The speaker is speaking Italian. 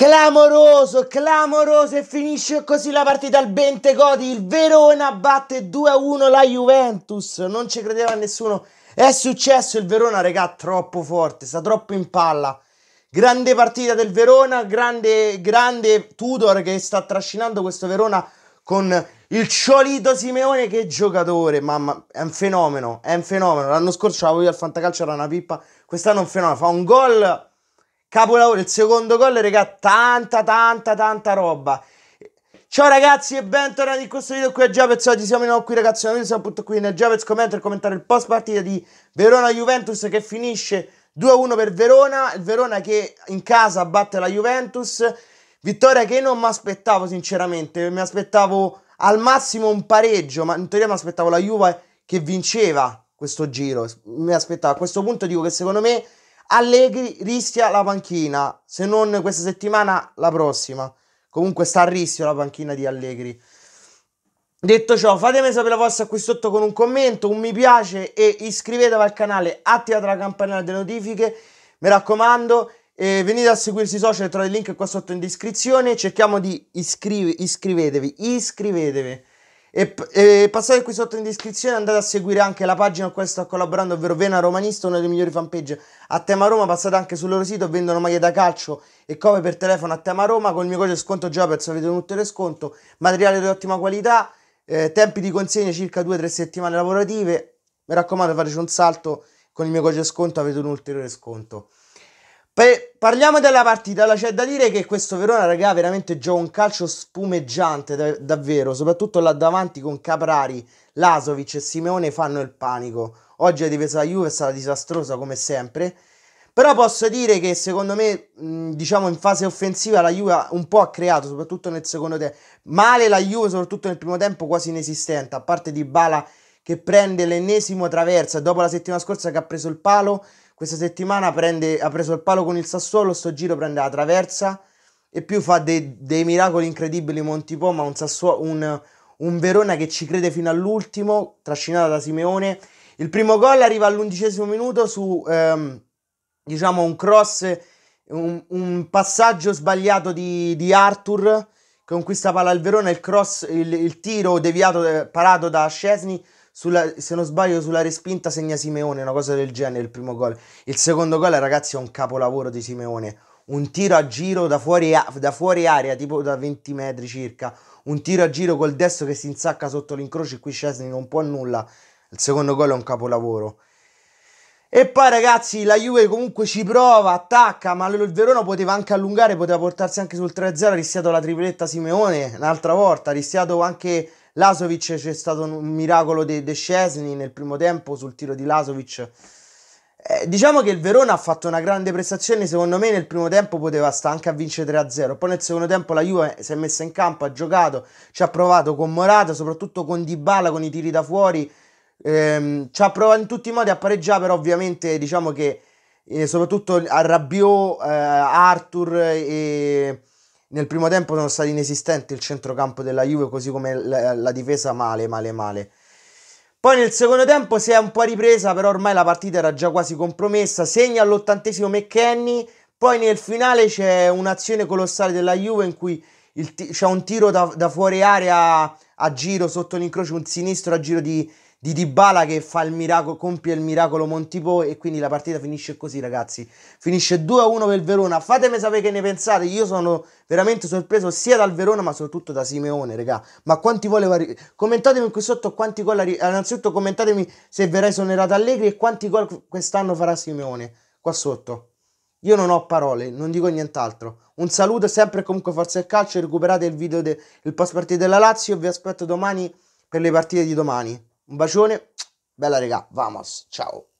Clamoroso, clamoroso e finisce così la partita al Bentecodi. Il Verona batte 2-1 la Juventus. Non ci credeva nessuno. È successo il Verona, regà, troppo forte, sta troppo in palla. Grande partita del Verona, grande, grande Tudor che sta trascinando questo Verona con il Ciolito Simeone. Che giocatore, mamma, è un fenomeno, è un fenomeno. L'anno scorso l'avevo io al Fantacalcio, era una pippa. Quest'anno è un fenomeno, fa un gol Capolavoro, il secondo gol, regà, tanta, tanta, tanta roba. Ciao ragazzi e bentornati in questo video qui a Giapez, oggi siamo in nuovo qui ragazzi, noi siamo appunto qui nel Giapez Commento e commentare il post partita di Verona-Juventus che finisce 2-1 per Verona, il Verona che in casa batte la Juventus, vittoria che non mi aspettavo sinceramente, mi aspettavo al massimo un pareggio, ma in teoria mi aspettavo la Juve che vinceva questo giro, mi aspettavo, a questo punto dico che secondo me Allegri rischia la panchina, se non questa settimana, la prossima. Comunque sta a rischio la panchina di Allegri. Detto ciò, fatemi sapere la vostra qui sotto con un commento, un mi piace e iscrivetevi al canale, attivate la campanella delle notifiche, mi raccomando, eh, venite a seguirsi i social, trovate il link qua sotto in descrizione, cerchiamo di iscrivervi, iscrivetevi, iscrivetevi. E, e, passate qui sotto in descrizione, andate a seguire anche la pagina a cui sto collaborando, ovvero Vena Romanista, una delle migliori fanpage a tema Roma. Passate anche sul loro sito, vendono maglie da calcio e copie per telefono a tema Roma. Con il mio codice sconto Jobers avete un ulteriore sconto, materiale di ottima qualità, eh, tempi di consegna circa 2-3 settimane lavorative. Mi raccomando, fateci un salto, con il mio codice sconto avete un ulteriore sconto. Beh, parliamo della partita, allora c'è da dire che questo Verona, raga, veramente gioca un calcio spumeggiante, dav- davvero, soprattutto là davanti con Caprari, Lasovic e Simeone fanno il panico. Oggi la difesa della Juve è stata disastrosa come sempre, però posso dire che secondo me, mh, diciamo in fase offensiva la Juve un po' ha creato, soprattutto nel secondo tempo. Male la Juve, soprattutto nel primo tempo, quasi inesistente, a parte di Bala che prende l'ennesimo traversa dopo la settimana scorsa che ha preso il palo questa settimana prende, ha preso il palo con il Sassuolo, sto giro prende la traversa e più fa dei, dei miracoli incredibili Montipò, ma un, Sassuolo, un, un Verona che ci crede fino all'ultimo, trascinata da Simeone. Il primo gol arriva all'undicesimo minuto su ehm, diciamo un cross, un, un passaggio sbagliato di, di Arthur che conquista palla al Verona, il, cross, il, il tiro deviato, eh, parato da Scesni sulla, se non sbaglio, sulla respinta segna Simeone, una cosa del genere. Il primo gol. Il secondo gol, ragazzi, è un capolavoro di Simeone. Un tiro a giro da fuori, da fuori area, tipo da 20 metri circa. Un tiro a giro col destro che si insacca sotto l'incrocio. E qui Scesni non può nulla. Il secondo gol è un capolavoro. E poi ragazzi la Juve comunque ci prova, attacca, ma il Verona poteva anche allungare, poteva portarsi anche sul 3-0, ha rischiato la tripletta Simeone un'altra volta, ha rischiato anche Lasovic c'è stato un miracolo dei De Scesni nel primo tempo sul tiro di Lasovic. Eh, diciamo che il Verona ha fatto una grande prestazione, secondo me nel primo tempo poteva stare anche a vincere 3-0, poi nel secondo tempo la Juve si è messa in campo, ha giocato, ci ha provato con Morata, soprattutto con Dybala, con i tiri da fuori, ehm, ci ha provato in tutti i modi a pareggiare, però ovviamente diciamo che eh, soprattutto a Rabiot, eh, Arthur e nel primo tempo sono stati inesistenti il centrocampo della Juve, così come la, la difesa male, male, male. Poi nel secondo tempo si è un po' ripresa, però ormai la partita era già quasi compromessa. Segna all'ottantesimo McKenny, poi nel finale c'è un'azione colossale della Juve in cui t- c'è un tiro da, da fuori area a giro sotto l'incrocio, un sinistro a giro di, di Dybala che fa il miracolo, compie il miracolo Montipo e quindi la partita finisce così ragazzi, finisce 2-1 per il Verona, fatemi sapere che ne pensate, io sono veramente sorpreso sia dal Verona ma soprattutto da Simeone raga, ma quanti voleva, commentatemi qui sotto quanti gol, eh, innanzitutto commentatemi se verrà esonerato Allegri e quanti gol quest'anno farà Simeone, qua sotto. Io non ho parole, non dico nient'altro. Un saluto sempre e comunque forza il calcio, recuperate il video del post partita della Lazio e vi aspetto domani per le partite di domani. Un bacione, bella regà, vamos, ciao.